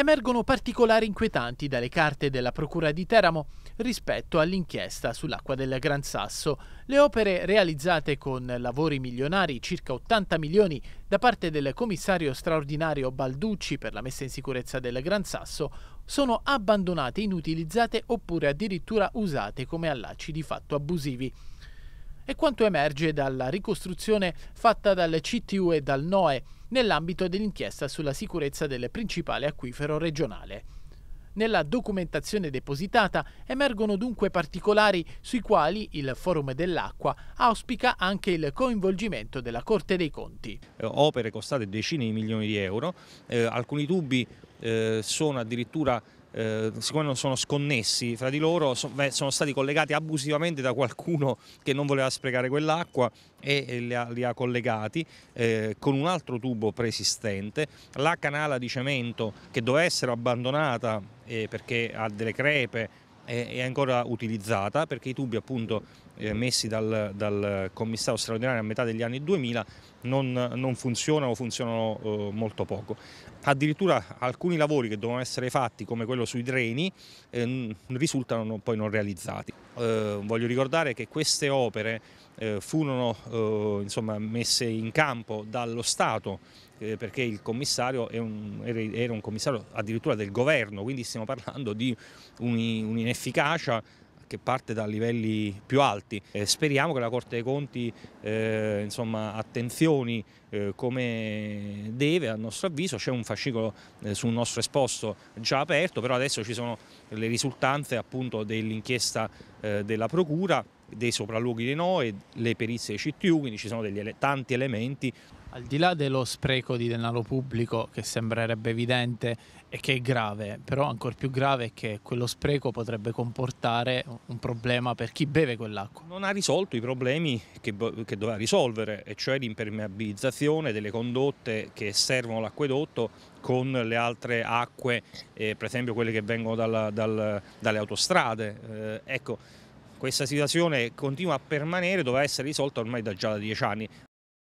emergono particolari inquietanti dalle carte della Procura di Teramo rispetto all'inchiesta sull'acqua del Gran Sasso. Le opere realizzate con lavori milionari, circa 80 milioni, da parte del commissario straordinario Balducci per la messa in sicurezza del Gran Sasso, sono abbandonate, inutilizzate oppure addirittura usate come allacci di fatto abusivi E quanto emerge dalla ricostruzione fatta dal CTU e dal NOE nell'ambito dell'inchiesta sulla sicurezza del principale acquifero regionale. Nella documentazione depositata emergono dunque particolari sui quali il Forum dell'Acqua auspica anche il coinvolgimento della Corte dei Conti. Eh, opere costate decine di milioni di euro, eh, alcuni dubbi eh, sono addirittura eh, siccome non sono sconnessi fra di loro, so, beh, sono stati collegati abusivamente da qualcuno che non voleva sprecare quell'acqua e, e li, ha, li, ha, collegati eh, con un altro tubo preesistente. La canala di cemento che doveva essere abbandonata eh, perché ha delle crepe è ancora utilizzata perché i tubi appunto eh, messi dal, dal commissario straordinario a metà degli anni 2000 non, non funzionano o funzionano eh, molto poco. Addirittura alcuni lavori che dovevano essere fatti, come quello sui treni, eh, risultano poi non realizzati. Eh, voglio ricordare che queste opere eh, furono eh, insomma, messe in campo dallo Stato eh, perché il commissario un, era un commissario addirittura del governo, quindi stiamo parlando di un'inefficacia che parte da livelli più alti. Eh, speriamo che la Corte dei Conti eh, insomma, attenzioni eh, come deve, a nostro avviso c'è un fascicolo eh, sul nostro esposto già aperto, però adesso ci sono le risultanze dell'inchiesta eh, della Procura dei sopralluoghi di Noe, le perizie CTU, quindi ci sono degli, tanti elementi al di là dello spreco di denaro pubblico che sembrerebbe evidente e che è grave, però ancora più grave è che quello spreco potrebbe comportare un problema per chi beve quell'acqua. Non ha risolto i problemi che, che doveva risolvere, e cioè l'impermeabilizzazione delle condotte che servono l'acquedotto con le altre acque, eh, per esempio quelle che vengono dal, dal, dalle autostrade. Eh, ecco, questa situazione continua a permanere, doveva essere risolta ormai da già da dieci anni.